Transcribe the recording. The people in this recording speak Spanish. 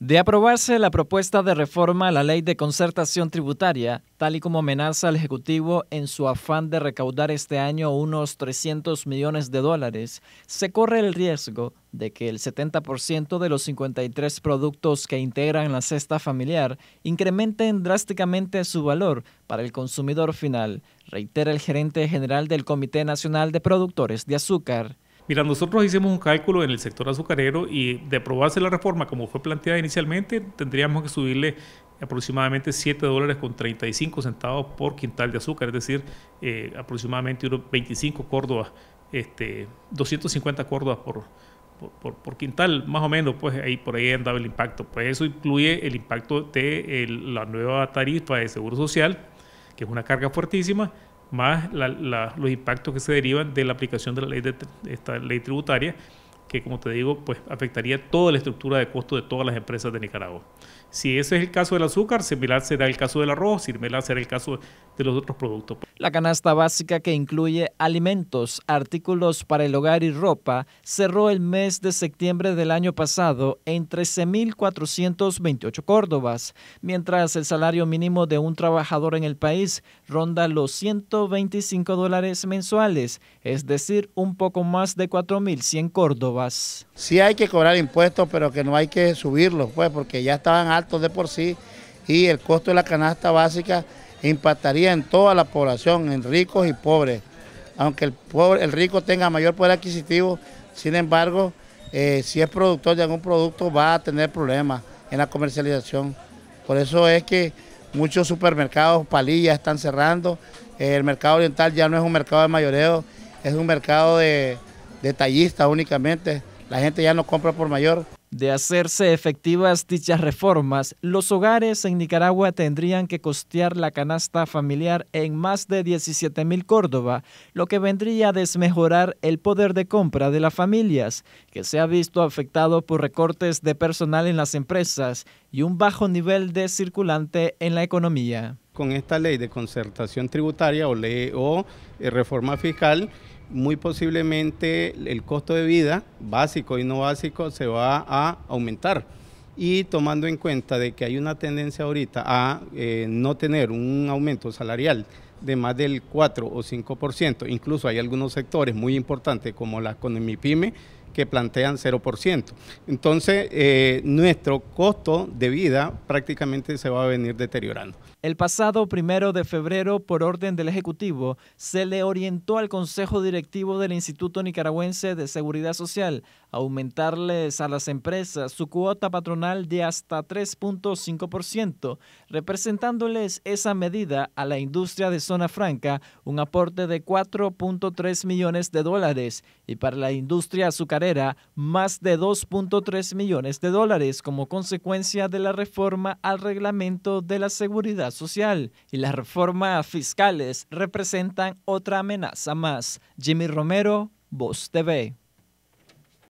De aprobarse la propuesta de reforma a la ley de concertación tributaria, tal y como amenaza el Ejecutivo en su afán de recaudar este año unos 300 millones de dólares, se corre el riesgo de que el 70% de los 53 productos que integran la cesta familiar incrementen drásticamente su valor para el consumidor final, reitera el gerente general del Comité Nacional de Productores de Azúcar. Mira, nosotros hicimos un cálculo en el sector azucarero y de aprobarse la reforma como fue planteada inicialmente, tendríamos que subirle aproximadamente 7 dólares con 35 centavos por quintal de azúcar, es decir, eh, aproximadamente unos 25 córdobas, este, 250 córdobas por, por, quintal, más o menos, pues ahí por ahí andaba el impacto. Pues eso incluye el impacto de la nueva tarifa de seguro social, que es una carga fuertísima, más los impactos que se derivan de la aplicación de la ley, de esta ley tributaria que como te digo, pues afectaría toda la estructura de costo de todas las empresas de Nicaragua. Si ese es el caso del azúcar, similar será el caso del arroz, similar será el caso de los otros productos. La canasta básica que incluye alimentos, artículos para el hogar y ropa cerró el mes de septiembre del año pasado en 13.428 córdobas, mientras el salario mínimo de un trabajador en el país ronda los 125 dólares mensuales, es decir, un poco más de 4.100 córdobas. Si hay que cobrar impuestos, pero que no hay que subirlos, pues, porque ya estaban altos de por sí y el costo de la canasta básica impactaría en toda la población, en ricos y pobres. Aunque el, pobre, el rico tenga mayor poder adquisitivo, sin embargo, eh, si es productor de algún producto va a tener problemas en la comercialización. Por eso es que muchos supermercados, palillas, están cerrando. el mercado oriental ya no es un mercado de mayoreo, es un mercado de, ...detallista únicamente. La gente ya no compra por mayor. De hacerse efectivas dichas reformas, los hogares en Nicaragua tendrían que costear la canasta familiar en más de 17 mil Córdoba, lo que vendría a desmejorar el poder de compra de las familias, que se ha visto afectado por recortes de personal en las empresas y un bajo nivel de circulante en la economía. Con esta ley de concertación tributaria o, ley, o eh, reforma fiscal, muy posiblemente el costo de vida básico y no básico se va a aumentar. Y tomando en cuenta de que hay una tendencia ahorita a eh, no tener un aumento salarial de más del 4 o 5%, incluso hay algunos sectores muy importantes como la economía pyme que plantean 0%. Entonces, eh, nuestro costo de vida prácticamente se va a venir deteriorando. El pasado primero de febrero, por orden del Ejecutivo, se le orientó al Consejo Directivo del Instituto Nicaragüense de Seguridad Social aumentarles a las empresas su cuota patronal de hasta 3.5%, representándoles esa medida a la industria de zona franca un aporte de 4.3 millones de dólares y para la industria azucarera era más de 2.3 millones de dólares como consecuencia de la reforma al reglamento de la seguridad social y las reformas fiscales representan otra amenaza más. Jimmy Romero, Voz TV.